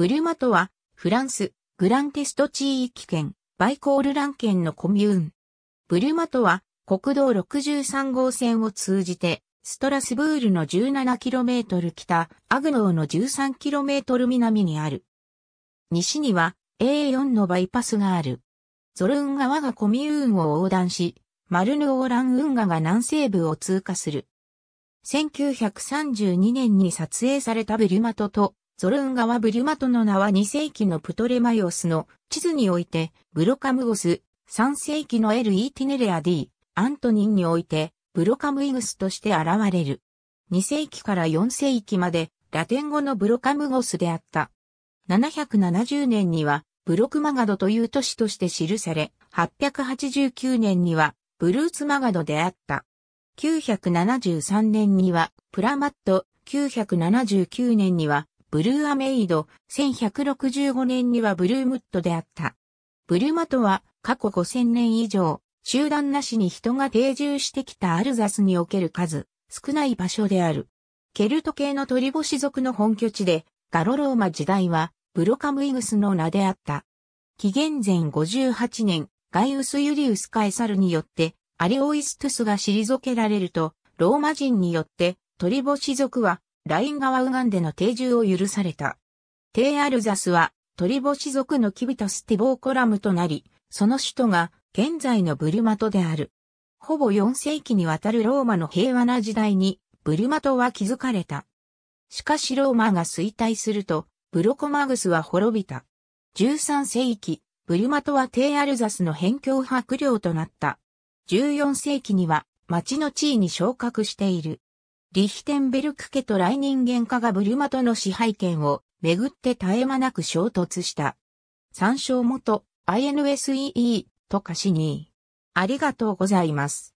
ブリュマとは、フランス、グランテスト地域圏、バイコールラン圏のコミューン。ブリュマとは、国道63号線を通じて、ストラスブールの 17km 北、アグノーの 13km 南にある。西には A4 のバイパスがある。ゾルン川がコミューンを横断し、マルヌオーラン運河が南西部を通過する。1932年に撮影されたブリュマトとゾルン川ブリュマトの名は2世紀のプトレマイオスの地図において、ブロカムゴス、3世紀のエル・イーティネレア・ディ、アントニンにおいて、ブロカムイグスとして現れる。2世紀から4世紀まで、ラテン語のブロカムゴスであった。770年には、ブロクマガドという都市として記され、889年には、ブルーツマガドであった。973年には、プラマット、979年には、ブルーアメイド、1165年にはブルームッドであった。ブルマとは過去5000年以上、集団なしに人が定住してきたアルザスにおける数、少ない場所である。ケルト系の鳥星族の本拠地で、ガロローマ時代は、ブロカムイグスの名であった。紀元前58年、ガイウス・ユリウス・カエサルによって、アリオイストゥスが退けられると、ローマ人によって、鳥星族はライン川右岸での定住を許された。テーアルザスは、トリボ氏族のキビタスティボーコラムとなり、その首都が現在のブルマトである。ほぼ4世紀にわたるローマの平和な時代に、ブルマトは築かれた。しかしローマが衰退すると、ブロコマグスは滅びた。13世紀、ブルマトはテーアルザスの辺境白領となった。14世紀には、町の地位に昇格している。リヒテンベルク家と来人間家がブリュマとの支配権をめぐって絶え間なく衝突した。参照元 INSEE とかシに。ありがとうございます。